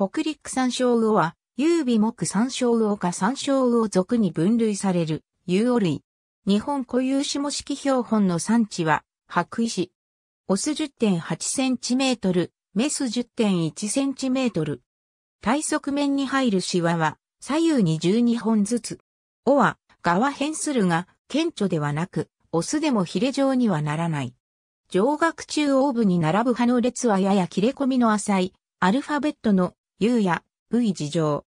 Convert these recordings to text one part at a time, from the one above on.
北陸山椒魚は、有美木山椒魚か山椒魚属に分類される、有魚類。日本固有下式標本の産地は、白石。オス 10.8cm、メス 10.1cm。体側面に入るシワは、左右に12本ずつ。尾は、側変するが、顕著ではなく、オスでもヒレ状にはならない。上顎中央部に並ぶ葉の列はやや切れ込みの浅い、アルファベットの優や、部位事情。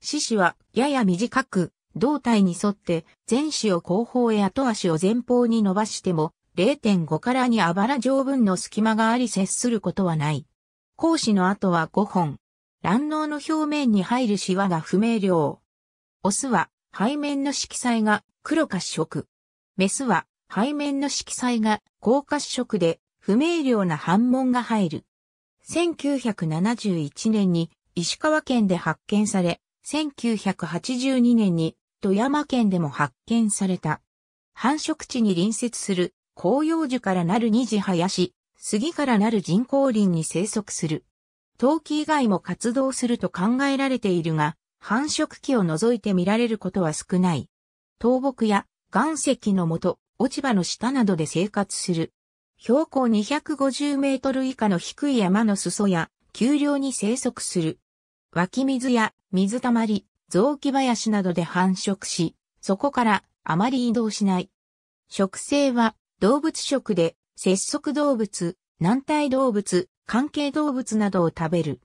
獅子は、やや短く、胴体に沿って、前肢を後方へ後足を前方に伸ばしても、0.5からにあばら上分の隙間があり接することはない。講師の後は5本。卵脳の表面に入るシワが不明瞭。オスは背面の色彩が黒褐色。メスは背面の色彩が高褐色で不明瞭な反紋が入る。1971年に石川県で発見され、1982年に富山県でも発見された。繁殖地に隣接する紅葉樹からなる二次林、杉からなる人工林に生息する。陶器以外も活動すると考えられているが、繁殖期を除いて見られることは少ない。倒木や岩石のもと、落ち葉の下などで生活する。標高250メートル以下の低い山の裾や丘陵に生息する。湧き水や水たまり、雑木林などで繁殖し、そこからあまり移動しない。食生は動物食で、節足動物、軟体動物、関係動物などを食べる。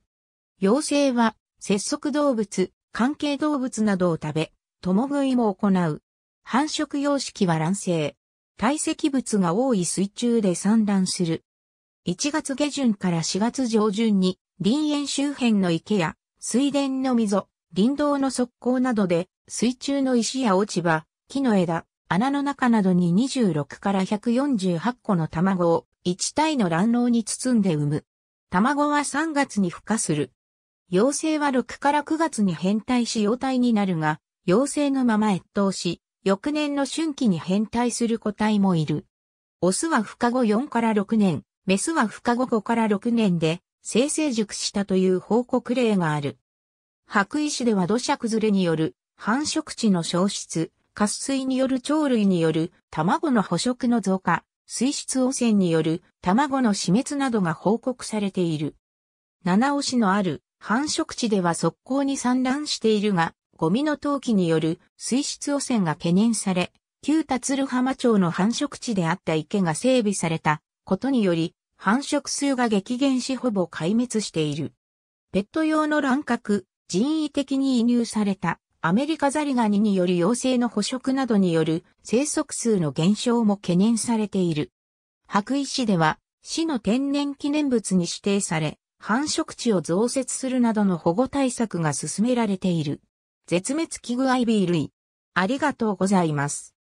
幼生は節足動物、関係動物などを食べ、共食いも行う。繁殖様式は卵生。堆積物が多い水中で産卵する。1月下旬から4月上旬に林園周辺の池や水田の溝、林道の側溝などで水中の石や落ち葉、木の枝、穴の中などに26から148個の卵を1体の卵黄に包んで産む。卵は3月に孵化する。幼生は6から9月に変態し幼体になるが、幼生のまま越冬し、翌年の春季に変態する個体もいる。オスは孵化後4から6年、メスは孵化後5から6年で生成熟したという報告例がある。白衣市では土砂崩れによる繁殖地の消失、渇水による鳥類による卵の捕食の増加、水質汚染による卵の死滅などが報告されている。七尾市のある繁殖地では速攻に散乱しているが、ゴミの投器による水質汚染が懸念され、旧達ル浜町の繁殖地であった池が整備されたことにより、繁殖数が激減しほぼ壊滅している。ペット用の乱獲、人為的に移入されたアメリカザリガニによる幼生の捕食などによる生息数の減少も懸念されている。白衣市では、市の天然記念物に指定され、繁殖地を増設するなどの保護対策が進められている。絶滅危惧アイビー類。ありがとうございます。